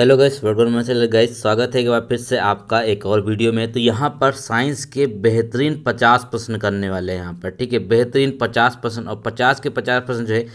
hello guys welcome मसल guys स्वागत है एक बार फिर से आपका एक और वीडियो में तो यहाँ पर साइंस के बेहतरीन पचास प्रश्न करने वाले हैं यहाँ पर ठीक है बेहतरीन पचास प्रश्न और पचास के पचास प्रश्न जो है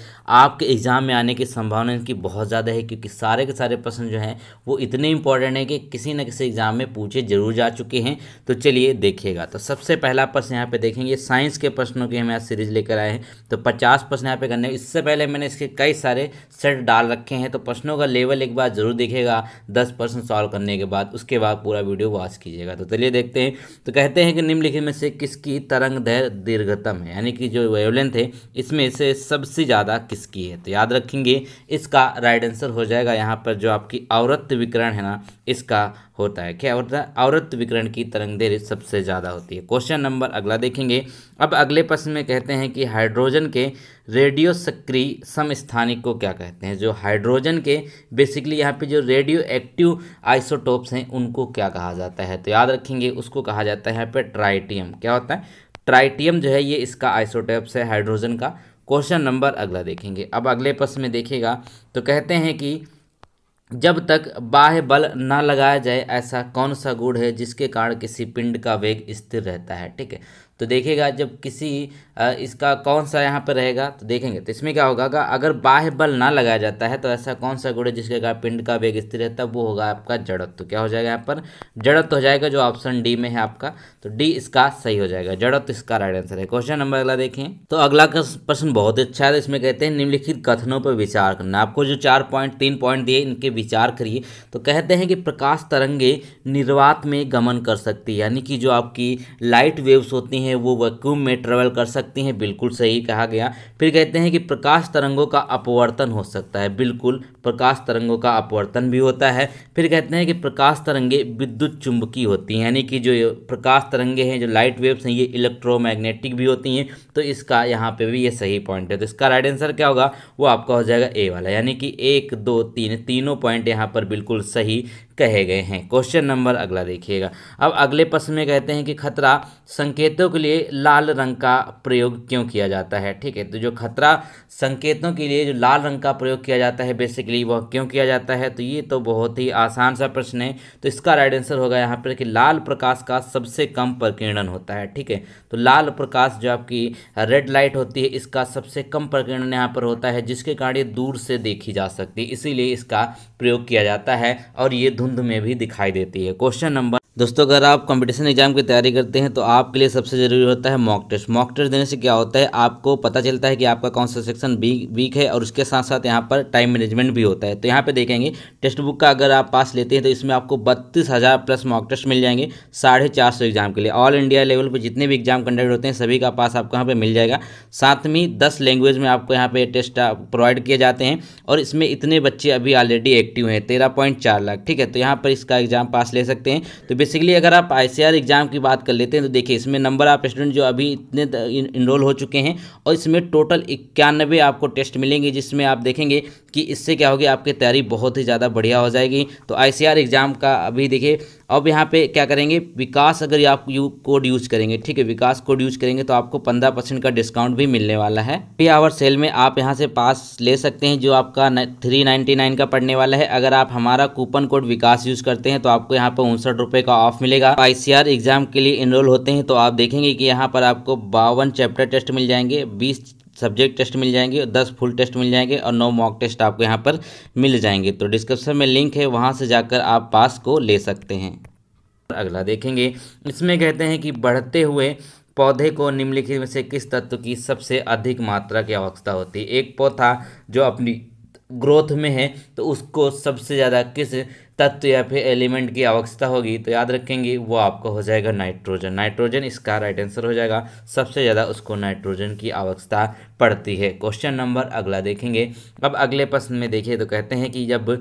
आपके एग्ज़ाम में आने की संभावना इनकी बहुत ज़्यादा है क्योंकि सारे के सारे प्रश्न जो हैं वो इतने इंपॉर्टेंट हैं कि किसी न किसी एग्ज़ाम में पूछे जरूर जा चुके हैं तो चलिए देखिएगा तो सबसे पहला प्रश्न यहाँ पर देखेंगे साइंस के प्रश्नों की हम यहाँ सीरीज लेकर आए हैं तो पचास प्रश्न यहाँ पर करने इससे पहले मैंने इसके कई सारे सेट डाल रखे हैं तो प्रश्नों का लेवल एक बार ज़रूर देखेगा कीजिएगा दस प्रश्न सॉल्व करने के बाद उसके बाद पूरा वीडियो वॉच कीजिएगा तो चलिए देखते हैं तो कहते हैं कि निम्नलिखित में से किसकी तरंग दैर दीर्घतम है यानी कि जो वेवलेंथ है इसमें से सबसे ज़्यादा किसकी है तो याद रखेंगे इसका राइट आंसर हो जाएगा यहाँ पर जो आपकी औरत विकरण है ना इसका होता है क्या होता है आवृत्त विकरण की तरंग देर सबसे ज़्यादा होती है क्वेश्चन नंबर अगला देखेंगे अब अगले प्रश्न में कहते हैं कि हाइड्रोजन के रेडियो सक्रिय समस्थानिक को क्या कहते हैं जो हाइड्रोजन के बेसिकली यहाँ पे जो रेडियो एक्टिव आइसोटोप्स हैं उनको क्या कहा जाता है तो याद रखेंगे उसको कहा जाता है यहाँ पे ट्राइटियम क्या होता है ट्राइटियम जो है ये इसका आइसोटोप्स है हाइड्रोजन का क्वेश्चन नंबर अगला देखेंगे अब अगले प्रश्न में देखेगा तो कहते हैं कि जब तक बाह्य बल ना लगाया जाए ऐसा कौन सा गुड़ है जिसके कारण किसी पिंड का वेग स्थिर रहता है ठीक है तो देखिएगा जब किसी इसका कौन सा यहाँ पर रहेगा तो देखेंगे तो इसमें क्या होगा अगर बाह्य बल ना लगाया जाता है तो ऐसा कौन सा गुण जिसके कारण पिंड का वेग स्थिर रहता है वो होगा आपका जड़त्व तो क्या हो जाएगा यहाँ पर जड़त्व हो जाएगा जो ऑप्शन डी में है आपका तो डी इसका सही हो जाएगा जड़त्व इसका राइट आंसर है क्वेश्चन नंबर अगला देखें तो अगला प्रश्न बहुत अच्छा है तो इसमें कहते हैं निम्नलिखित कथनों पर विचार करना आपको जो चार पॉइंट तीन पॉइंट दिए इनके विचार करिए तो कहते हैं कि प्रकाश तरंगे निर्वात में गमन कर सकती है यानी कि जो आपकी लाइट वेव्स होती हैं हैं वो वैक्यूम में ट्रेवल कर सकती हैं बिल्कुल सही कहा गया फिर कहते हैं कि प्रकाश तरंगों का अपवर्तन हो सकता है बिल्कुल प्रकाश तरंगों का अपवर्तन भी होता है फिर कहते हैं कि प्रकाश तरंगे विद्युत चुंबकीय होती हैं यानी कि जो प्रकाश तरंगे हैं जो लाइट वेव्स हैं ये इलेक्ट्रोमैग्नेटिक भी होती हैं तो इसका यहाँ पर भी ये सही पॉइंट है तो इसका राइट आंसर क्या होगा वो आपका हो जाएगा ए वाला यानी कि एक दो तीन तीनों पॉइंट यहाँ पर बिल्कुल सही कहे गए हैं क्वेश्चन नंबर अगला देखिएगा अब अगले प्रश्न में कहते हैं कि खतरा संकेतों के लिए लाल रंग का प्रयोग क्यों किया जाता है ठीक है तो जो खतरा संकेतों के लिए जो लाल रंग का प्रयोग किया जाता है बेसिकली वह क्यों किया जाता है तो ये तो बहुत ही आसान सा प्रश्न है तो इसका राइट आंसर होगा यहाँ पर कि लाल प्रकाश का सबसे कम प्रकीर्णन होता है ठीक है तो लाल प्रकाश जो आपकी रेड लाइट होती है इसका सबसे कम प्रकीर्णन यहाँ पर होता है जिसके कारण ये दूर से देखी जा सकती है इसीलिए इसका प्रयोग किया जाता है और ये धुंध में भी दिखाई देती है क्वेश्चन नंबर दोस्तों अगर आप कंपटीशन एग्जाम की तैयारी करते हैं तो आपके लिए सबसे ज़रूरी होता है मॉक टेस्ट मॉक टेस्ट देने से क्या होता है आपको पता चलता है कि आपका कौन सा सेक्शन सेक्शन भी वीक है और उसके साथ साथ यहाँ पर टाइम मैनेजमेंट भी होता है तो यहाँ पे देखेंगे टेक्स्ट बुक का अगर आप पास लेते हैं तो इसमें आपको बत्तीस हज़ार प्लस मॉक टेस्ट मिल जाएंगे साढ़े चार सौ एग्जाम के लिए ऑल इंडिया लेवल पर जितने भी एग्जाम कंडक्ट होते हैं सभी का पास आपको यहाँ पर मिल जाएगा साथ में दस लैंग्वेज में आपको यहाँ पर टेस्ट प्रोवाइड किए जाते हैं और इसमें इतने बच्चे अभी ऑलरेडी एक्टिव हैं तेरह पॉइंट चार लाख ठीक है तो यहाँ पर इसका एग्ज़ाम पास ले सकते हैं तो बेसिकली अगर आप आई एग्ज़ाम की बात कर लेते हैं तो देखिए इसमें नंबर ऑफ स्टूडेंट जो अभी इतने इनरोल हो चुके हैं और इसमें टोटल इक्यानवे भी आपको टेस्ट मिलेंगे जिसमें आप देखेंगे कि इससे क्या होगी आपकी तैयारी बहुत ही ज़्यादा बढ़िया हो जाएगी तो आई एग्ज़ाम का अभी देखिए अब यहाँ पे क्या करेंगे विकास अगर आप यू कोड यूज करेंगे ठीक है विकास कोड यूज करेंगे तो आपको पंद्रह परसेंट का डिस्काउंट भी मिलने वाला है थ्री आवर सेल में आप यहाँ से पास ले सकते हैं जो आपका थ्री नाइन्टी नाइन का पड़ने वाला है अगर आप हमारा कूपन कोड विकास यूज करते हैं तो आपको यहाँ पर उनसठ रुपये का ऑफ मिलेगा आई एग्ज़ाम के लिए इनरोल होते हैं तो आप देखेंगे कि यहाँ पर आपको बावन चैप्टर टेस्ट मिल जाएंगे बीस सब्जेक्ट टेस्ट मिल जाएंगे और दस फुल टेस्ट मिल जाएंगे और नौ मॉक टेस्ट आपको यहाँ पर मिल जाएंगे तो डिस्क्रिप्शन में लिंक है वहाँ से जाकर आप पास को ले सकते हैं अगला देखेंगे इसमें कहते हैं कि बढ़ते हुए पौधे को निम्नलिखित में से किस तत्व की सबसे अधिक मात्रा की आवश्यकता होती है एक पौधा जो अपनी ग्रोथ में है तो उसको सबसे ज़्यादा किस तत्व या फिर एलिमेंट की आवश्यकता होगी तो याद रखेंगे वो आपको हो जाएगा नाइट्रोजन नाइट्रोजन इसका राइट आंसर हो जाएगा सबसे ज़्यादा उसको नाइट्रोजन की आवश्यकता पड़ती है क्वेश्चन नंबर अगला देखेंगे अब अगले प्रश्न में देखिए तो कहते हैं कि जब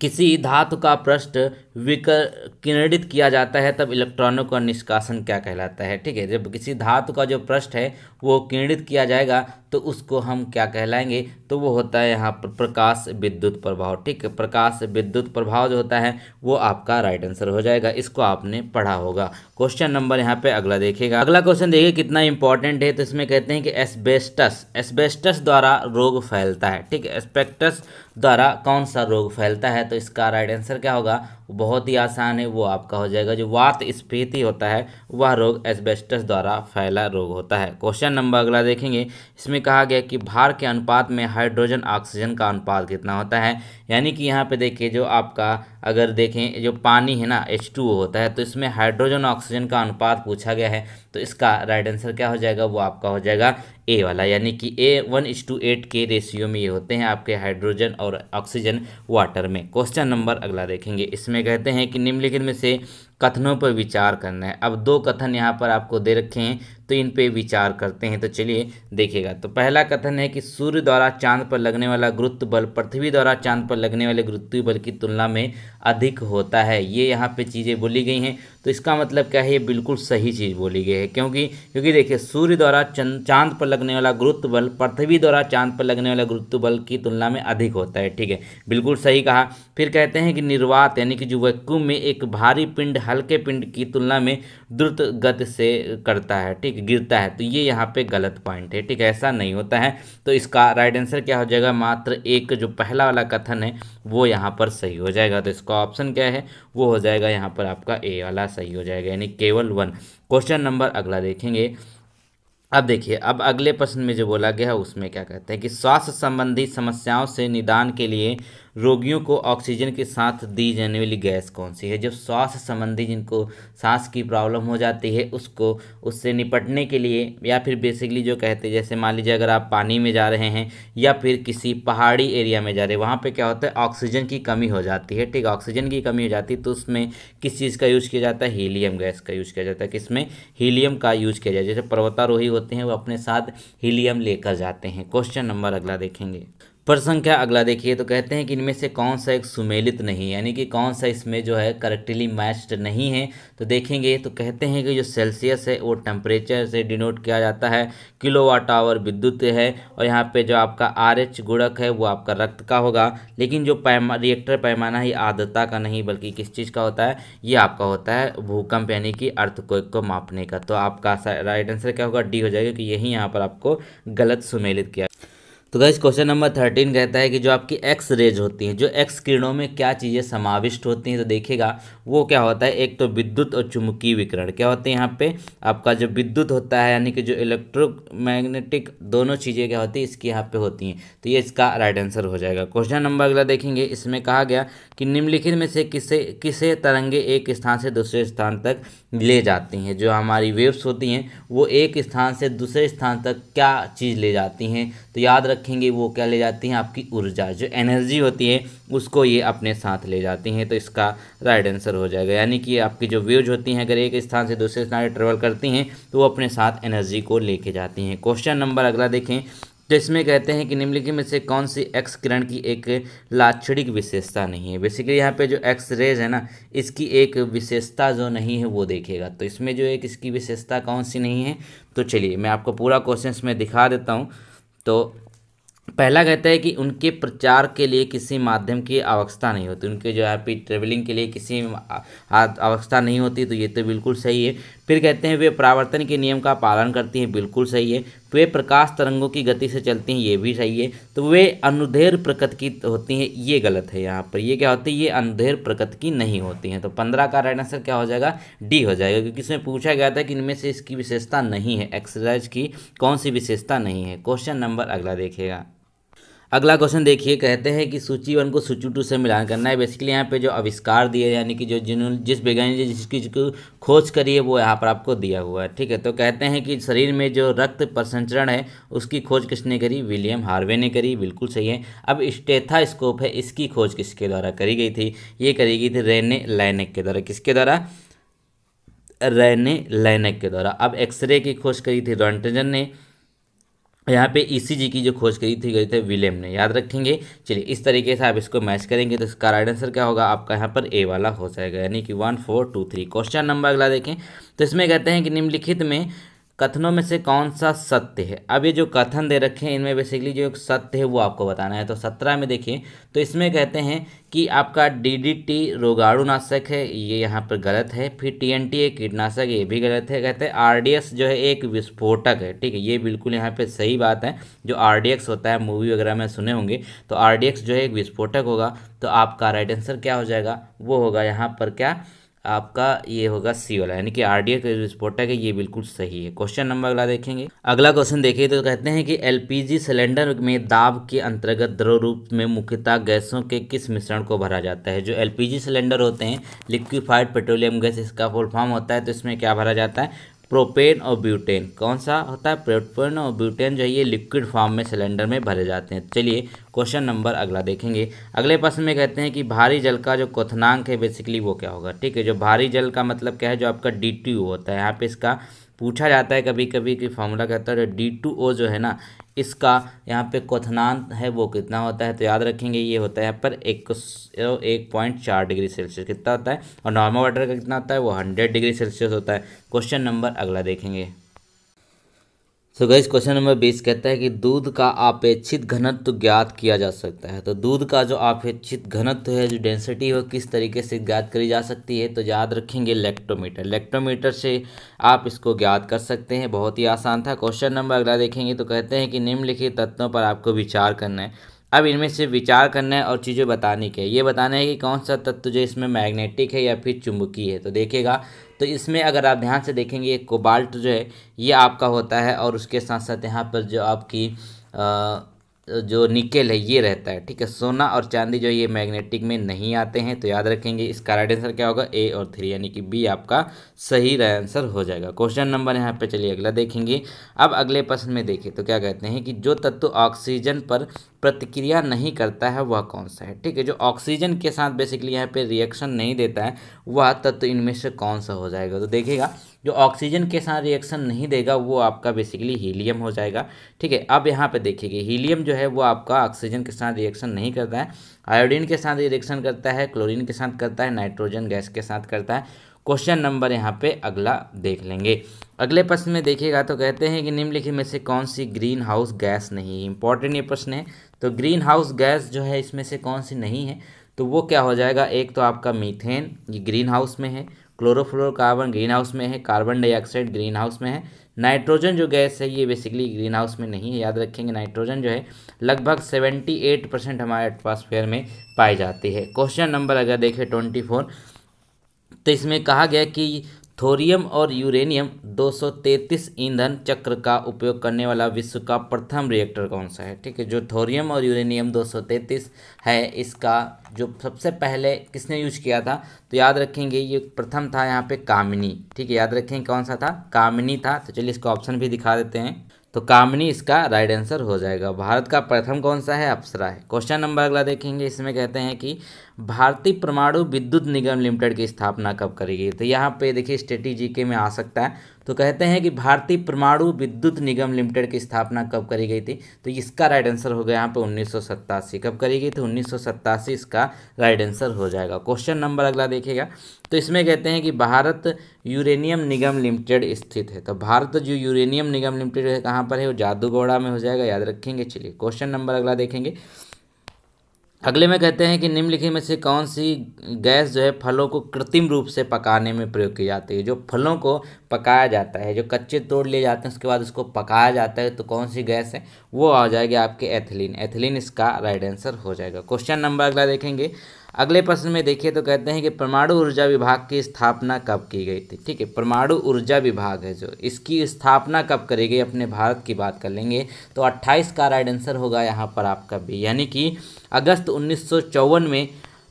किसी धातु का पृष्ठ विकिरणित किया जाता है तब इलेक्ट्रॉनों का निष्कासन क्या कहलाता है ठीक है जब किसी धातु का जो पृष्ठ है वो किरणित किया जाएगा तो उसको हम क्या कहलाएंगे तो वो होता है यहाँ पर प्रकाश विद्युत प्रभाव ठीक है प्रकाश विद्युत प्रभाव जो होता है वो आपका राइट आंसर हो जाएगा इसको आपने पढ़ा होगा क्वेश्चन नंबर यहाँ पे अगला देखेगा अगला क्वेश्चन देखिए कितना इंपॉर्टेंट है तो इसमें कहते हैं कि एस्बेस्टस एस्बेस्टस द्वारा रोग फैलता है ठीक है एस्पेक्टस द्वारा कौन सा रोग फैलता है तो इसका राइट आंसर क्या होगा बहुत ही आसान है वो आपका हो जाएगा जो वात स्फीति होता है वह रोग एस्बेस्टस द्वारा फैला रोग होता है क्वेश्चन नंबर अगला देखेंगे इसमें कहा गया कि भार के अनुपात में हाइड्रोजन ऑक्सीजन का अनुपात कितना होता है यानी कि यहाँ पे देखिए जो आपका अगर देखें जो पानी है ना एच टू होता है तो इसमें हाइड्रोजन ऑक्सीजन का अनुपात पूछा गया है तो इसका राइट आंसर क्या हो जाएगा वो आपका हो जाएगा ए वाला यानी कि A one is to eight के रेशियो में ये होते हैं आपके हाइड्रोजन और ऑक्सीजन वाटर में क्वेश्चन नंबर अगला देखेंगे इसमें कहते हैं कि निम्नलिखित में से कथनों पर विचार करना है अब दो कथन यहाँ पर आपको दे रखे हैं तो इन पे विचार करते हैं तो चलिए देखिएगा तो पहला कथन है कि सूर्य द्वारा चांद पर लगने वाला गुरुत्व बल पृथ्वी द्वारा चांद पर लगने वाले गुरुत्व बल की तुलना में अधिक होता है ये यहाँ पे चीज़ें बोली गई हैं तो इसका मतलब क्या है ये बिल्कुल सही चीज़ बोली गई है क्योंकि क्योंकि देखिए सूर्य द्वारा चांद पर लगने वाला गुरुत्व बल पृथ्वी द्वारा चांद पर लगने वाला गुरुत्व बल की तुलना में अधिक होता है ठीक है बिल्कुल सही कहा फिर कहते हैं कि निर्वात यानी कि जो वैक्यूम में एक भारी पिंड हल्के पिंड की तुलना में द्रुत गति से करता है ठीक गिरता है तो ये यहाँ पे गलत पॉइंट है ठीक ऐसा नहीं होता है तो इसका राइट आंसर क्या हो जाएगा मात्र एक जो पहला वाला कथन है वो यहाँ पर सही हो जाएगा तो इसका ऑप्शन क्या है वो हो जाएगा यहाँ पर आपका ए वाला सही हो जाएगा यानी केवल वन क्वेश्चन नंबर अगला देखेंगे अब देखिए अब अगले प्रश्न में जो बोला गया है उसमें क्या कहते हैं कि स्वास्थ्य संबंधी समस्याओं से निदान के लिए रोगियों को ऑक्सीजन के साथ दी जाने वाली गैस कौन सी है जब श्वास संबंधी जिनको सांस की प्रॉब्लम हो जाती है उसको उससे निपटने के लिए या फिर बेसिकली जो कहते हैं जैसे मान लीजिए अगर आप पानी में जा रहे हैं या फिर किसी पहाड़ी एरिया में जा रहे हैं वहाँ पर क्या होता है ऑक्सीजन की कमी हो जाती है ठीक ऑक्सीजन की कमी हो जाती है तो उसमें किस चीज़ का यूज़ किया जाता है हीलियम गैस का यूज़ किया जाता है किसमें हीलियम का यूज़ किया जाता है जैसे पर्वतारोही होते हैं वो अपने साथ हीलियम लेकर जाते हैं क्वेश्चन नंबर अगला देखेंगे प्रश्न क्या अगला देखिए तो कहते हैं कि इनमें से कौन सा एक सुमेलित नहीं है यानी कि कौन सा इसमें जो है करेक्टली मैच्ड नहीं है तो देखेंगे तो कहते हैं कि जो सेल्सियस है वो टेम्परेचर से डिनोट किया जाता है किलोवाट आवर विद्युत है और यहाँ पे जो आपका आर एच गुड़क है वो आपका रक्त का होगा लेकिन जो पैमा रिएक्टर पैमाना ही आर्द्रता का नहीं बल्कि किस चीज़ का होता है ये आपका होता है भूकंप यानी कि अर्थ को मापने का तो आपका राइट आंसर क्या होगा डी हो जाएगा कि यही यहाँ पर आपको गलत सुमेलित किया तो गैस क्वेश्चन नंबर थर्टीन कहता है कि जो आपकी एक्स रेज होती हैं जो एक्स किरणों में क्या चीज़ें समाविष्ट होती हैं तो देखिएगा वो क्या होता है एक तो विद्युत और चुम्बकीय विकरण क्या होते हैं यहाँ पे आपका जो विद्युत होता है यानी कि जो इलेक्ट्रोमैग्नेटिक दोनों चीज़ें क्या होती हैं इसकी यहाँ पर होती हैं तो ये इसका राइट आंसर हो जाएगा क्वेश्चन नंबर अगला देखेंगे इसमें कहा गया कि निम्नलिखित में से किसे किसे तरंगे एक स्थान से दूसरे स्थान तक ले जाती हैं जो हमारी वेव्स होती हैं वो एक स्थान से दूसरे स्थान तक क्या चीज़ ले जाती हैं तो याद रखेंगे वो क्या ले जाती हैं आपकी ऊर्जा जो एनर्जी होती है उसको ये अपने साथ ले जाती हैं तो इसका राइट आंसर हो जाएगा यानी कि आपकी जो वेव्स होती हैं अगर एक स्थान से दूसरे स्थान ट्रेवल करती हैं तो वो अपने साथ एनर्जी को लेके जाती हैं क्वेश्चन नंबर अगला देखें तो इसमें कहते हैं कि निम्नलिखित में से कौन सी एक्स किरण की एक लाक्षणिक विशेषता नहीं है बेसिकली यहाँ पे जो एक्स रेज है ना इसकी एक विशेषता जो नहीं है वो देखेगा तो इसमें जो एक इसकी विशेषता कौन सी नहीं है तो चलिए मैं आपको पूरा क्वेश्चन इसमें दिखा देता हूँ तो पहला कहता है कि उनके प्रचार के लिए किसी माध्यम की आवश्यकता नहीं होती उनके जो है ट्रेवलिंग के लिए किसी आवश्यकता नहीं होती तो ये तो बिल्कुल सही है फिर कहते हैं वे परावर्तन के नियम का पालन करती हैं बिल्कुल सही है वे प्रकाश तरंगों की गति से चलती हैं ये भी सही है तो वे अनुधेर प्रकृति की होती हैं ये गलत है यहाँ पर ये क्या होती है ये अनुधेर प्रकृति की नहीं होती हैं तो पंद्रह का राइट आंसर क्या हो जाएगा डी हो जाएगा क्योंकि इसमें पूछा गया था कि इनमें से इसकी विशेषता नहीं है एक्सरसाइज की कौन सी विशेषता नहीं है क्वेश्चन नंबर अगला देखेगा अगला क्वेश्चन देखिए कहते हैं कि सूची वन को सूची टू से मिलान करना है बेसिकली यहाँ पे जो आविष्कार दिए यानी कि जो जिन जिस वैज्ञानिक जिसकी खोज करी है वो यहाँ पर आपको दिया हुआ है ठीक है तो कहते हैं कि शरीर में जो रक्त प्रसंचरण है उसकी खोज किसने करी विलियम हार्वे ने करी बिल्कुल सही है अब स्टेथास्कोप है इसकी खोज किसके द्वारा करी गई थी ये करी गई थी रेने लैनिक के द्वारा किसके द्वारा रेने लैनिक के द्वारा अब एक्सरे की खोज करी थी रॉन्टेजन ने यहाँ पे ईसीजी e की जो खोज करी थी गई थे विलियम ने याद रखेंगे चलिए इस तरीके से आप इसको मैच करेंगे तो इसका राइट आंसर क्या होगा आपका यहाँ पर ए वाला हो जाएगा यानी कि one four two three question number अगला देखें तो इसमें कहते हैं कि निम्नलिखित में कथनों में से कौन सा सत्य है अब ये जो कथन दे रखे हैं इनमें बेसिकली जो एक सत्य है वो आपको बताना है तो सत्रह में देखिए तो इसमें कहते हैं कि आपका डी डी टी रोगाणुनाशक है ये यहाँ पर गलत है फिर टी एन टी एक कीटनाशक ये भी गलत है कहते हैं आर डी एक्स जो है एक विस्फोटक है ठीक है ये बिल्कुल यहाँ पर सही बात है जो आर डी एक्स होता है मूवी वगैरह में सुने होंगे तो आर डी एक्स जो है एक विस्फोटक होगा तो आपका राइट आंसर क्या हो जाएगा वो होगा यहाँ पर क्या आपका ये होगा सी वाला यानी कि आरडीएक्स है कि ये बिल्कुल सही है क्वेश्चन नंबर अगला देखेंगे अगला क्वेश्चन देखिए तो कहते हैं कि एलपीजी सिलेंडर में दाब के अंतर्गत द्रव रूप में मुख्यतः गैसों के किस मिश्रण को भरा जाता है जो एलपीजी सिलेंडर होते हैं लिक्विफाइड पेट्रोलियम गैस इसका फुल फॉर्म होता है तो इसमें क्या भरा जाता है प्रोपेन और ब्यूटेन कौन सा होता है प्रोपेन और ब्यूटेन जो है ये लिक्विड फॉर्म में सिलेंडर में भरे जाते हैं चलिए क्वेश्चन नंबर अगला देखेंगे अगले प्रश्न में कहते हैं कि भारी जल का जो क्वथनांक है बेसिकली वो क्या होगा ठीक है जो भारी जल का मतलब क्या है जो आपका डी होता है यहाँ पे इसका पूछा जाता है कभी कभी कि फार्मूला कहता है डी टू ओ जो है ना इसका यहाँ पे क्वथनांत है वो कितना होता है तो याद रखेंगे ये होता है यहाँ पर एक एक पॉइंट चार डिग्री सेल्सियस कितना होता है और नॉर्मल वाटर का कितना होता है वो हंड्रेड डिग्री सेल्सियस होता है क्वेश्चन नंबर अगला देखेंगे सो so क्वेश्चन नंबर बीस कहता है कि दूध का अपेक्षित घनत्व ज्ञात किया जा सकता है तो दूध का जो अपेक्षित घनत्व है जो डेंसिटी है किस तरीके से ज्ञात करी जा सकती है तो याद रखेंगे इलेक्ट्रोमीटर इलेक्ट्रोमीटर से आप इसको ज्ञात कर सकते हैं बहुत ही आसान था क्वेश्चन नंबर अगला देखेंगे तो कहते हैं कि निम्नलिखित तत्वों पर आपको विचार करना है अब इनमें से विचार करना है और चीज़ें बताने के ये बताना है कि कौन सा तत्व जो इसमें मैग्नेटिक है या फिर चुंबकीय है तो देखिएगा तो इसमें अगर आप ध्यान से देखेंगे ये कोबाल्ट जो है ये आपका होता है और उसके साथ साथ यहाँ पर जो आपकी जो निकेल है ये रहता है ठीक है सोना और चांदी जो ये मैग्नेटिक में नहीं आते हैं तो याद रखेंगे इसका राइट आंसर क्या होगा ए और थ्री यानी कि बी आपका सही राइट आंसर हो जाएगा क्वेश्चन नंबर यहाँ पे चलिए अगला देखेंगे अब अगले प्रश्न में देखिए तो क्या कहते हैं कि जो तत्व ऑक्सीजन पर प्रतिक्रिया नहीं करता है वह कौन सा है ठीक है जो ऑक्सीजन के साथ बेसिकली यहाँ पे रिएक्शन नहीं देता है वह तत्व तो इनमें से कौन सा हो जाएगा तो देखिएगा जो ऑक्सीजन के साथ रिएक्शन नहीं देगा वो आपका बेसिकली हीलियम हो जाएगा ठीक है अब यहाँ पे देखिएगा हीलियम जो है वो आपका ऑक्सीजन के साथ रिएक्शन नहीं करता है आयोडीन के साथ रिएक्शन करता है क्लोरीन के साथ करता है नाइट्रोजन गैस के साथ करता है क्वेश्चन नंबर यहाँ पे अगला देख लेंगे अगले प्रश्न में देखिएगा तो कहते हैं कि निम्नलिखित में से कौन सी ग्रीन हाउस गैस नहीं है इंपॉर्टेंट ये प्रश्न है तो ग्रीन हाउस गैस जो है इसमें से कौन सी नहीं है तो वो क्या हो जाएगा एक तो आपका मीथेन ये ग्रीन हाउस में है क्लोरोफ्लोरोकार्बन ग्रीन हाउस में है कार्बन डाइऑक्साइड ग्रीन हाउस में है नाइट्रोजन जो गैस है ये बेसिकली ग्रीन हाउस में नहीं है याद रखेंगे नाइट्रोजन जो है लगभग सेवेंटी एट परसेंट हमारे एटमॉस्फेयर में पाई जाती है क्वेश्चन नंबर अगर देखें ट्वेंटी फोर तो इसमें कहा गया कि थोरियम और यूरेनियम 233 ईंधन चक्र का उपयोग करने वाला विश्व का प्रथम रिएक्टर कौन सा है ठीक है जो थोरियम और यूरेनियम 233 है इसका जो सबसे पहले किसने यूज किया था तो याद रखेंगे ये प्रथम था यहाँ पे कामिनी ठीक है याद रखेंगे कौन सा था कामिनी था तो चलिए इसका ऑप्शन भी दिखा देते हैं तो कामनी इसका राइट आंसर हो जाएगा भारत का प्रथम कौन सा है अप्सरा है क्वेश्चन नंबर अगला देखेंगे इसमें कहते हैं कि भारतीय परमाणु विद्युत निगम लिमिटेड की स्थापना कब करेगी तो यहाँ पे देखिए स्टेटी जी के में आ सकता है तो कहते हैं कि भारतीय परमाणु विद्युत निगम लिमिटेड की स्थापना कब करी गई थी तो इसका राइट आंसर हो गया यहाँ पे उन्नीस कब करी गई थी उन्नीस इसका राइट आंसर हो जाएगा क्वेश्चन नंबर अगला देखिएगा तो इसमें कहते हैं कि भारत यूरेनियम निगम लिमिटेड स्थित है तो भारत जो यूरेनियम निगम लिमिटेड है कहाँ पर है वो जादूगोड़ा में हो जाएगा याद रखेंगे चलिए क्वेश्चन नंबर अगला देखेंगे अगले में कहते हैं कि निम्नलिखित में से कौन सी गैस जो है फलों को कृत्रिम रूप से पकाने में प्रयोग की जाती है जो फलों को पकाया जाता है जो कच्चे तोड़ लिए जाते हैं उसके बाद उसको पकाया जाता है तो कौन सी गैस है वो आ जाएगी आपके एथिलीन एथिलीन इसका राइट आंसर हो जाएगा क्वेश्चन नंबर अगला देखेंगे अगले प्रश्न में देखिए तो कहते हैं कि परमाणु ऊर्जा विभाग की स्थापना कब की गई थी ठीक है परमाणु ऊर्जा विभाग है जो इसकी स्थापना कब करी गई अपने भारत की बात कर लेंगे तो अट्ठाईस का राइट आंसर होगा यहाँ पर आपका भी यानी कि अगस्त उन्नीस में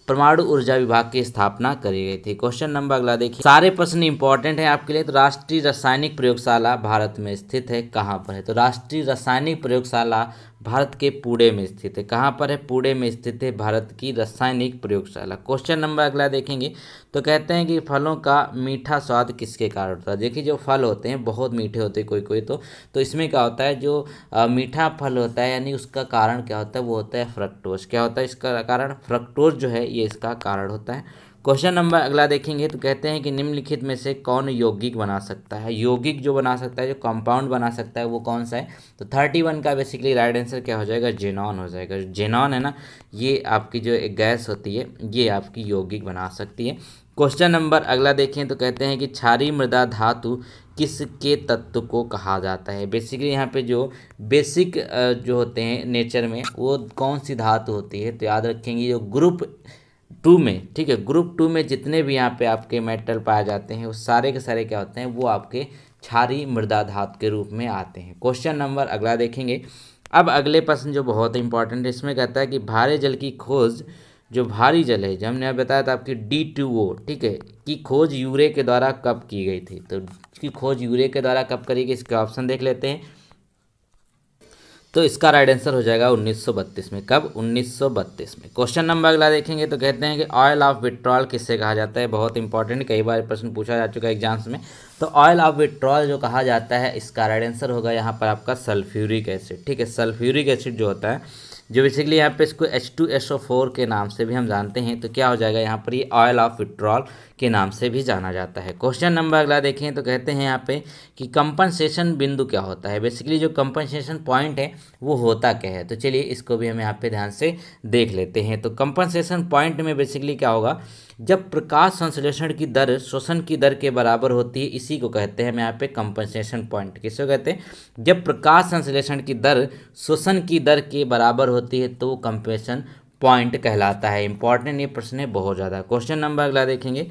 परमाणु ऊर्जा विभाग की स्थापना करी गई थी क्वेश्चन नंबर अगला देखिए सारे प्रश्न इंपॉर्टेंट हैं आपके लिए तो राष्ट्रीय रासायनिक प्रयोगशाला भारत में स्थित है कहाँ पर है तो राष्ट्रीय रासायनिक प्रयोगशाला भारत के पुणे में स्थित है कहाँ पर है पुणे में स्थित है भारत की रासायनिक प्रयोगशाला क्वेश्चन नंबर अगला देखेंगे तो कहते हैं कि फलों का मीठा स्वाद किसके कारण होता है देखिए जो फल होते हैं बहुत मीठे होते हैं कोई कोई तो तो इसमें क्या होता है जो आ, मीठा फल होता है यानी उसका कारण क्या होता है वो होता है फ्रक्टोज क्या होता है इसका कारण फ्रक्टोज जो है ये इसका कारण होता है क्वेश्चन नंबर अगला देखेंगे तो कहते हैं कि निम्नलिखित में से कौन यौगिक बना सकता है यौगिक जो बना सकता है जो कंपाउंड बना सकता है वो कौन सा है तो थर्टी वन का बेसिकली राइट आंसर क्या हो जाएगा जेनॉन हो जाएगा जेनॉन है ना ये आपकी जो गैस होती है ये आपकी यौगिक बना सकती है क्वेश्चन नंबर अगला देखें तो कहते हैं कि क्षारी मृदा धातु किसके तत्व को कहा जाता है बेसिकली यहाँ पे जो बेसिक जो होते हैं नेचर में वो कौन सी धातु होती है तो याद रखेंगे जो ग्रुप टू में ठीक है ग्रुप टू में जितने भी यहाँ पे आपके मेटल पाए जाते हैं वो सारे के सारे क्या होते हैं वो आपके छारी मृदा धात के रूप में आते हैं क्वेश्चन नंबर अगला देखेंगे अब अगले प्रश्न जो बहुत इंपॉर्टेंट है इसमें कहता है कि भारी जल की खोज जो भारी जल है जो हमने बताया था आपकी डी टू ओ ठीक है की खोज यूरे के द्वारा कब की गई थी तो इसकी खोज यूरे के द्वारा कब करी गई इसके ऑप्शन देख लेते हैं तो इसका राइट आंसर हो जाएगा 1932 में कब 1932 में क्वेश्चन नंबर अगला देखेंगे तो कहते हैं कि ऑयल ऑफ विट्रॉल किससे कहा जाता है बहुत इंपॉर्टेंट कई बार प्रश्न पूछा जा चुका है एग्जाम्स में तो ऑयल ऑफ विट्रॉल जो कहा जाता है इसका राइट आंसर होगा यहाँ पर आपका सल्फ्यूरिक एसिड ठीक है सल्फ्यूरिक एसिड जो होता है जो बेसिकली यहाँ पे इसको एच टू ओ फोर के नाम से भी हम जानते हैं तो क्या हो जाएगा यहाँ पर ये ऑयल ऑफ विट्रॉल के नाम से भी जाना जाता है क्वेश्चन नंबर अगला देखें तो कहते हैं यहाँ पे कि कंपनसेशन बिंदु क्या होता है बेसिकली जो कंपनसेशन पॉइंट है वो होता क्या है तो चलिए इसको भी हम यहाँ पे ध्यान से देख लेते हैं तो कंपनसेशन पॉइंट में बेसिकली क्या होगा जब प्रकाश संश्लेषण की दर शोषण की दर के बराबर होती है इसी को कहते हैं हम यहाँ पे कंपनसेशन पॉइंट किसको कहते हैं जब प्रकाश संश्लेषण की दर शोषण की दर के बराबर होती है तो कंपनसेशन पॉइंट कहलाता है इंपॉर्टेंट ये प्रश्न है बहुत ज़्यादा क्वेश्चन नंबर अगला देखेंगे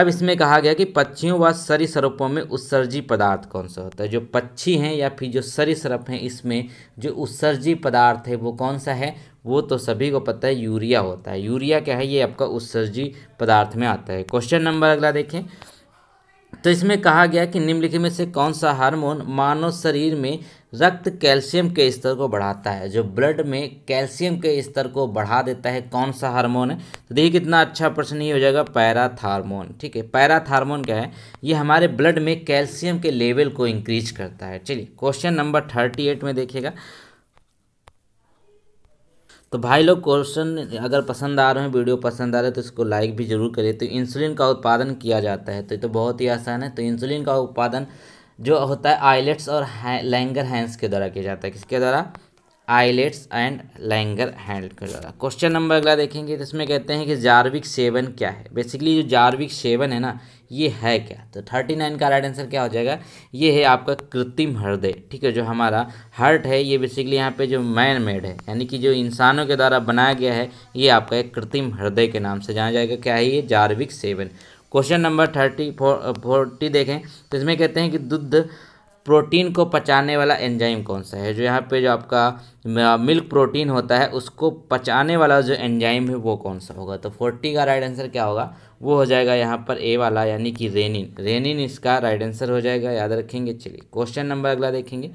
अब इसमें कहा गया कि पक्षियों व सरीसरोपों में उत्सर्जी पदार्थ कौन सा होता है जो पक्षी हैं या फिर जो सरीसरप हैं इसमें जो उत्सर्जी पदार्थ है वो कौन सा है वो तो सभी को पता है यूरिया होता है यूरिया क्या है ये आपका उत्सर्जी पदार्थ में आता है क्वेश्चन नंबर अगला देखें तो इसमें कहा गया कि निम्नलिखित में से कौन सा हार्मोन मानव शरीर में रक्त कैल्शियम के स्तर को बढ़ाता है जो ब्लड में कैल्शियम के स्तर को बढ़ा देता है कौन सा हार्मोन है तो देखिए कितना अच्छा प्रश्न ये हो जाएगा पैराथार्मोन ठीक है पैराथार्मोन क्या है ये हमारे ब्लड में कैल्शियम के लेवल को इंक्रीज करता है चलिए क्वेश्चन नंबर थर्टी एट में देखिएगा तो भाई लोग क्वेश्चन अगर पसंद आ रहे हैं वीडियो पसंद आ रहे हैं तो इसको लाइक भी जरूर करें तो इंसुलिन का उत्पादन किया जाता है तो ये तो बहुत ही आसान है तो इंसुलिन का उत्पादन जो होता है आइलेट्स और है, लैंगर हैंड्स के द्वारा किया जाता है किसके द्वारा आइलेट्स एंड लैंगर हैंड के द्वारा क्वेश्चन नंबर अगला देखेंगे तो इसमें कहते हैं कि जार्विक सेवन क्या है बेसिकली जो जार्विक सेवन है ना ये है क्या तो थर्टी नाइन का राइट आंसर क्या हो जाएगा ये है आपका कृत्रिम हृदय ठीक है जो हमारा हर्ट है ये बेसिकली यहाँ पे जो मैन मेड है यानी कि जो इंसानों के द्वारा बनाया गया है ये आपका एक कृत्रिम हृदय के नाम से जाना जाएगा क्या है ये Jarvik seven question number thirty forty देखें तो इसमें कहते हैं कि दुग्ध प्रोटीन को पचाने वाला एंजाइम कौन सा है जो यहाँ पे जो आपका मिल्क प्रोटीन होता है उसको पचाने वाला जो एंजाइम है वो कौन सा होगा तो फोर्टी का राइट आंसर क्या होगा वो हो जाएगा यहाँ पर ए वाला यानी कि रेनिन रेनिन इसका राइट आंसर हो जाएगा याद रखेंगे चलिए क्वेश्चन नंबर अगला देखेंगे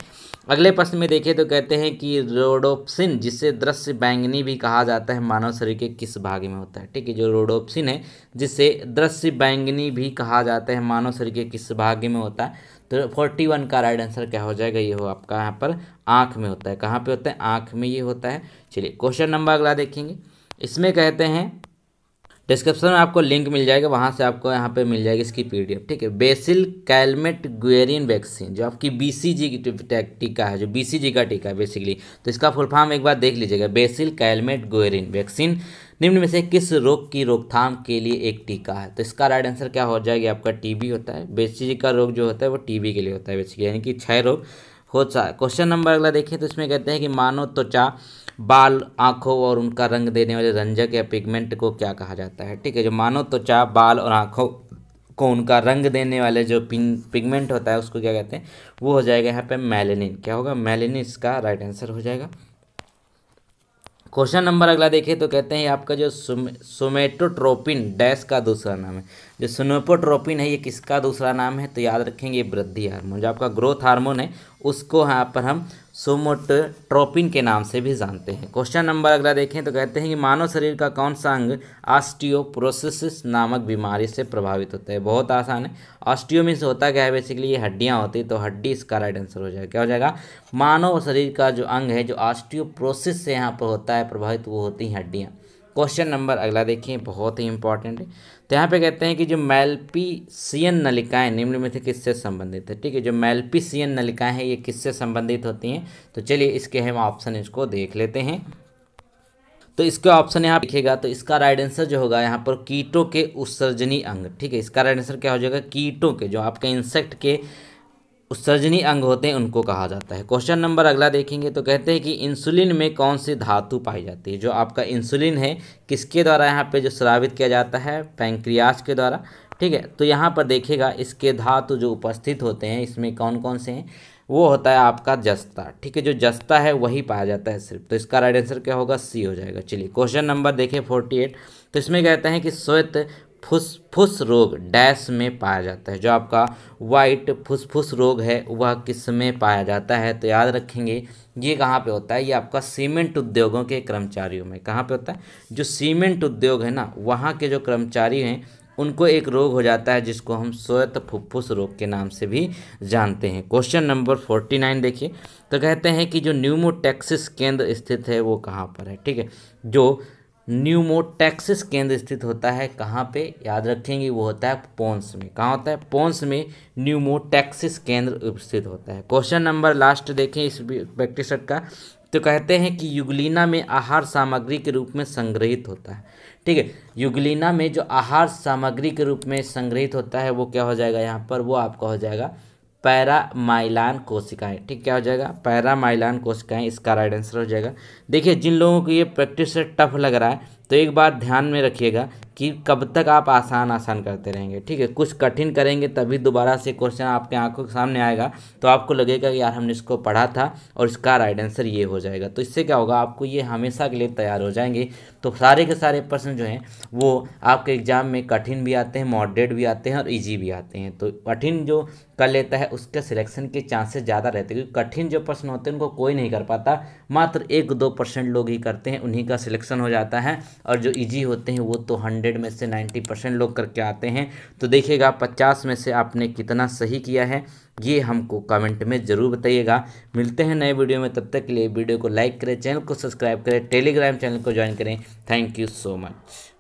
अगले प्रश्न में देखिए तो कहते हैं कि रोडोप्सिन जिसे दृश्य बैंगनी भी कहा जाता है मानव शरीर के किस भाग में होता है ठीक है जो रोडोप्सिन है जिसे दृश्य बैंगनी भी कहा जाता है मानव शरीर के किस भाग में होता है तो फोर्टी वन का राइट आंसर क्या हो जाएगा ये हो आपका यहाँ पर आँख में होता है कहाँ पर होता है आँख में ये होता है चलिए क्वेश्चन नंबर अगला देखेंगे इसमें कहते हैं डिस्क्रिप्शन में आपको लिंक मिल जाएगा वहाँ से आपको यहाँ पे मिल जाएगी इसकी पीडीएफ ठीक है बेसिल कैलमेट गुएरिन वैक्सीन जो आपकी बीसीजी की टीका है जो बीसीजी का टीका है बेसिकली तो इसका फुल फॉर्म एक बार देख लीजिएगा बेसिल कैलमेट गुएरिन वैक्सीन निम्न में से किस रोग की रोकथाम के लिए एक टीका है तो इसका राइट आंसर क्या हो जाएगा आपका टीबी होता है बेसिजी का रोग जो होता है वो टीबी के लिए होता है बेसिकली यानी कि क्षय रोग होता है क्वेश्चन नंबर अगला देखिए तो इसमें कहते हैं कि मानव त्वचा बाल आँखों और उनका रंग देने वाले रंजक या पिगमेंट को क्या कहा जाता है ठीक है जो मानव त्वचा बाल और आँखों को उनका रंग देने वाले जो पिगमेंट होता है उसको क्या कहते हैं वो हो जाएगा यहाँ पे मेलेनिन क्या होगा मेलेनिन इसका राइट आंसर हो जाएगा क्वेश्चन नंबर अगला देखिए तो कहते हैं आपका जो सोमेटोट्रोपिन डैश का दूसरा नाम है जो सोनोपोट्रोपिन है ये किसका दूसरा नाम है तो याद रखेंगे वृद्धि हार्मोन जो आपका ग्रोथ हार्मोन है उसको यहाँ पर हम सोमोट्रोपिन के नाम से भी जानते हैं क्वेश्चन नंबर अगला देखें तो कहते हैं कि मानव शरीर का कौन सा अंग ऑस्टियोप्रोसिस नामक बीमारी से प्रभावित होता है बहुत आसान है ऑस्टियो मीन्स होता क्या है बेसिकली ये हड्डियाँ होती तो हड्डी इसका राइट आंसर हो जाएगा क्या हो जाएगा मानव शरीर का जो अंग है जो ऑस्टियोप्रोसिस से यहाँ पर होता है प्रभावित वो होती हैं हड्डियाँ क्वेश्चन नंबर अगला देखिए बहुत ही इंपॉर्टेंट है तो यहाँ पे कहते हैं कि जो मैल्पीसियन नलिकाएं निम्न में से किससे संबंधित है ठीक है जो मैल्पीसियन नलिकाएं हैं ये किससे संबंधित होती हैं तो चलिए इसके हम ऑप्शन इसको देख लेते हैं तो इसका ऑप्शन यहाँ लिखेगा तो इसका राइट आंसर जो होगा यहाँ पर कीटों के उत्सर्जनी अंग ठीक है इसका राइट आंसर क्या हो जाएगा कीटों के जो आपके इंसेक्ट के उत्सर्जनी अंग होते हैं उनको कहा जाता है क्वेश्चन नंबर अगला देखेंगे तो कहते हैं कि इंसुलिन में कौन सी धातु पाई जाती है जो आपका इंसुलिन है किसके द्वारा यहाँ पे जो श्रावित किया जाता है पैंक्रियाज के द्वारा ठीक है तो यहाँ पर देखिएगा इसके धातु जो उपस्थित होते हैं इसमें कौन कौन से हैं वो होता है आपका जस्ता ठीक है जो जस्ता है वही पाया जाता है सिर्फ तो इसका राइट आंसर क्या होगा सी हो जाएगा चलिए क्वेश्चन नंबर देखें फोर्टी एट तो इसमें कहते हैं कि श्वेत फुसफुस रोग डैश में पाया जाता है जो आपका वाइट फुसफुस रोग है वह किस में पाया जाता है तो याद रखेंगे ये कहाँ पे होता है ये आपका सीमेंट उद्योगों के कर्मचारियों में कहाँ पे होता है जो सीमेंट उद्योग है ना वहाँ के जो कर्मचारी हैं उनको एक रोग हो जाता है जिसको हम स्वेत फुफ्फुस रोग के नाम से भी जानते हैं क्वेश्चन नंबर फोर्टी नाइन देखिए तो कहते हैं कि जो न्यूमोटेक्सिस केंद्र स्थित है वो कहाँ पर है ठीक है जो न्यूमोटैक्सिस केंद्र स्थित होता है कहाँ पे याद रखेंगे वो होता है पोन्स में कहाँ होता है पोन्स में न्यूमोटैक्सिस केंद्र स्थित होता है क्वेश्चन नंबर लास्ट देखें इस प्रैक्टिस का तो कहते हैं कि युगलीना में आहार सामग्री के रूप में संग्रहित होता है ठीक है युगलीना में जो आहार सामग्री के रूप में संग्रहित होता है वो क्या हो जाएगा यहाँ पर वो आपका हो जाएगा पैरामाइलान कोशिकाएं ठीक क्या हो जाएगा पैरामाइलान कोशिकाएं इसका राइट आंसर हो जाएगा देखिए जिन लोगों को ये प्रैक्टिस से टफ लग रहा है तो एक बार ध्यान में रखिएगा कि कब तक आप आसान आसान करते रहेंगे ठीक है कुछ कठिन करेंगे तभी दोबारा से क्वेश्चन आपके आंखों के सामने आएगा तो आपको लगेगा कि यार हमने इसको पढ़ा था और इसका राइट आंसर ये हो जाएगा तो इससे क्या होगा आपको ये हमेशा के लिए तैयार हो जाएंगे तो सारे के सारे प्रश्न जो हैं वो आपके एग्ज़ाम में कठिन भी आते हैं मॉडरेट भी आते हैं और ईजी भी आते हैं तो कठिन जो कर लेता है उसके सिलेक्शन के चांसेस ज़्यादा रहते हैं क्योंकि कठिन जो प्रश्न होते हैं उनको कोई नहीं कर पाता मात्र एक दो परसेंट लोग ही करते हैं उन्हीं का सिलेक्शन हो जाता है और जो ईजी e होते हैं वो तो हंड्रेड में से नाइन्टी परसेंट लोग करके आते हैं तो देखिएगा पचास में से आपने कितना सही किया है ये हमको कमेंट में ज़रूर बताइएगा मिलते हैं नए वीडियो में तब तक के लिए वीडियो को लाइक करें चैनल को सब्सक्राइब करें टेलीग्राम चैनल को ज्वाइन करें थैंक यू सो मच